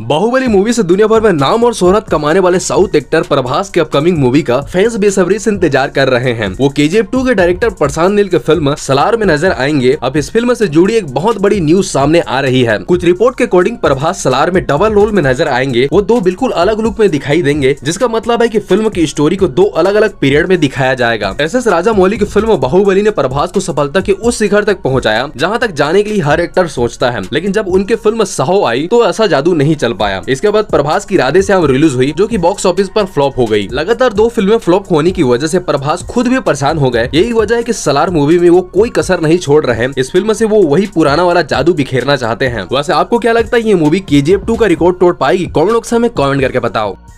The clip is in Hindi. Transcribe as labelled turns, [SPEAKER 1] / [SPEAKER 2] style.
[SPEAKER 1] बाहुबली मूवी से दुनिया भर में नाम और शोहरत कमाने वाले साउथ एक्टर प्रभास की अपकमिंग मूवी का फैंस बेसब्री से इंतजार कर रहे हैं वो के जी टू के डायरेक्टर प्रशांत नील की फिल्म सलार में नजर आएंगे अब इस फिल्म से जुड़ी एक बहुत बड़ी न्यूज सामने आ रही है कुछ रिपोर्ट के अकॉर्डिंग प्रभास सलार में डबल रोल में नजर आएंगे वो दो बिल्कुल अलग लुक में दिखाई देंगे जिसका मतलब है की फिल्म की स्टोरी को दो अलग अलग पीरियड में दिखाया जाएगा एस एस राजा मौली की फिल्म बाहुबली ने प्रभास को सफलता के उस शिखर तक पहुँचाया जहाँ तक जाने के लिए हर एक्टर सोचता है लेकिन जब उनकी फिल्म साहो आई तो ऐसा जादू नहीं चल पाया इसके बाद प्रभास की राधे से हम रिलीज हुई जो की बॉक्स ऑफिस पर फ्लॉप हो गई लगातार दो फिल्में फ्लॉप होने की वजह से प्रभास खुद भी परेशान हो गए यही वजह है की सलार मूवी में वो कोई कसर नहीं छोड़ रहे इस फिल्म ऐसी वो वही पुराना वाला जादू बिखेरना चाहते हैं वैसे आपको क्या लगता है ये मूवी के जी का रिकॉर्ड तोड़ पाएगी कॉमेंट बॉक्स में कॉमेंट करके बताओ